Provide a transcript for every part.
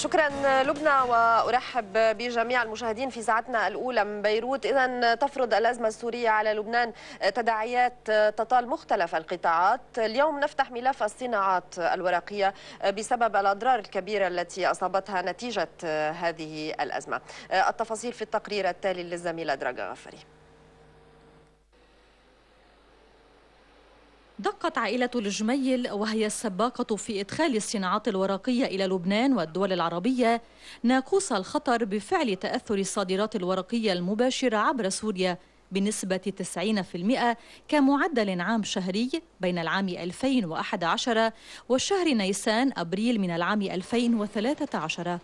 شكرا لبنى وارحب بجميع المشاهدين في ساعتنا الاولى من بيروت اذا تفرض الازمه السوريه على لبنان تداعيات تطال مختلف القطاعات اليوم نفتح ملف الصناعات الورقيه بسبب الاضرار الكبيره التي اصابتها نتيجه هذه الازمه التفاصيل في التقرير التالي للزميله دراغا غفري دقت عائلة الجميل وهي السباقة في إدخال الصناعات الورقية إلى لبنان والدول العربية ناقوس الخطر بفعل تأثر الصادرات الورقية المباشرة عبر سوريا بنسبة 90% كمعدل عام شهري بين العام 2011 وشهر نيسان أبريل من العام 2013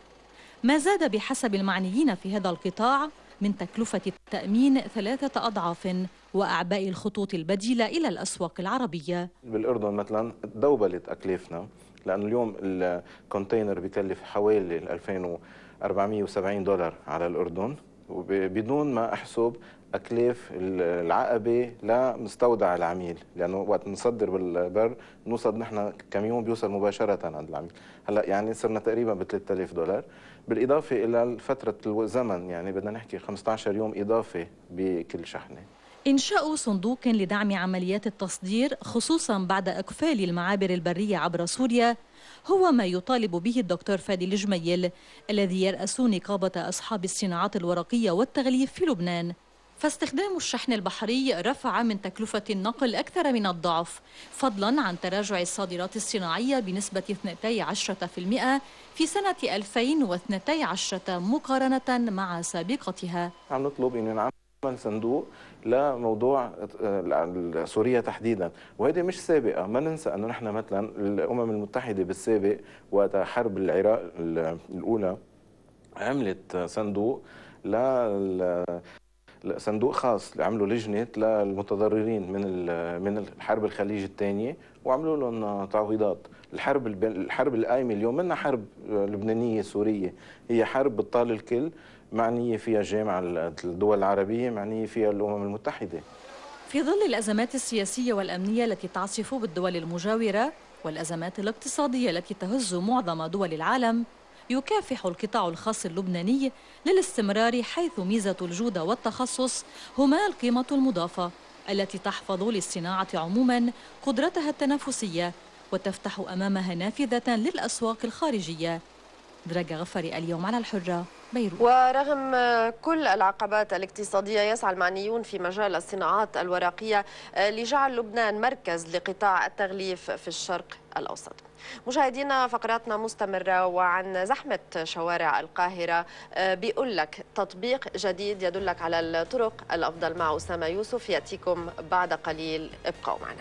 ما زاد بحسب المعنيين في هذا القطاع من تكلفة التأمين ثلاثة أضعاف وأعباء الخطوط البديلة إلى الأسواق العربية بالأردن مثلا دوبلت أكلافنا لأن اليوم الكونتينر بيكلف حوالي 2470 دولار على الأردن وبدون ما احسب اكلاف العقبه لمستودع العميل لانه وقت نصدر بالبر نوصل نحن يوم بيوصل مباشره عند العميل هلا يعني صرنا تقريبا ب 3000 دولار بالاضافه الى فتره الزمن يعني بدنا نحكي 15 يوم اضافه بكل شحنه إنشاء صندوق لدعم عمليات التصدير خصوصا بعد إقفال المعابر البرية عبر سوريا هو ما يطالب به الدكتور فادي الجميل الذي يرأس نقابة أصحاب الصناعات الورقية والتغليف في لبنان فاستخدام الشحن البحري رفع من تكلفة النقل أكثر من الضعف فضلا عن تراجع الصادرات الصناعية بنسبة 12% في سنة 2012 مقارنة مع سابقتها عم نطلب أن من صندوق لموضوع آه، سوريا تحديدا وهذه مش سابقه ما ننسى انه نحن مثلا الامم المتحده بالسابق وقت حرب العراق الاولى عملت صندوق لا صندوق خاص عملوا لجنه للمتضررين من من الحرب الخليج الثانيه وعملوا لهم تعويضات الحرب الحرب القايمه اليوم منها حرب لبنانيه سوريه هي حرب بتطال الكل معنيه فيها جامعة الدول العربيه معنيه فيها الامم المتحده في ظل الازمات السياسيه والامنيه التي تعصف بالدول المجاوره والازمات الاقتصاديه التي تهز معظم دول العالم يكافح القطاع الخاص اللبناني للاستمرار حيث ميزة الجودة والتخصص هما القيمة المضافة التي تحفظ للصناعة عموما قدرتها التنافسية وتفتح أمامها نافذة للأسواق الخارجية درجة غفري اليوم على الحرة بيروت ورغم كل العقبات الاقتصادية يسعى المعنيون في مجال الصناعات الورقية لجعل لبنان مركز لقطاع التغليف في الشرق الأوسط مشاهدينا فقراتنا مستمرة وعن زحمة شوارع القاهرة بيقول لك تطبيق جديد يدلك على الطرق الأفضل مع أسامة يوسف يأتيكم بعد قليل ابقوا معنا